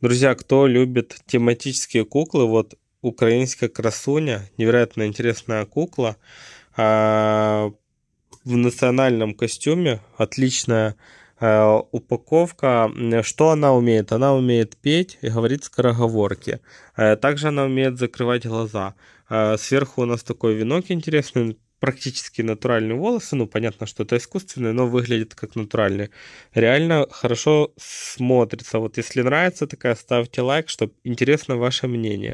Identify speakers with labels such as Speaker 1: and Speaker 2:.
Speaker 1: Друзья, кто любит тематические куклы, вот украинская красуня, невероятно интересная кукла, а, в национальном костюме, отличная а, упаковка. Что она умеет? Она умеет петь и говорить скороговорки. А также она умеет закрывать глаза. Сверху у нас такой венок интересный, практически натуральные волосы, ну понятно, что это искусственные, но выглядит как натуральные. Реально хорошо смотрится. Вот если нравится такая, ставьте лайк, чтобы интересно ваше мнение.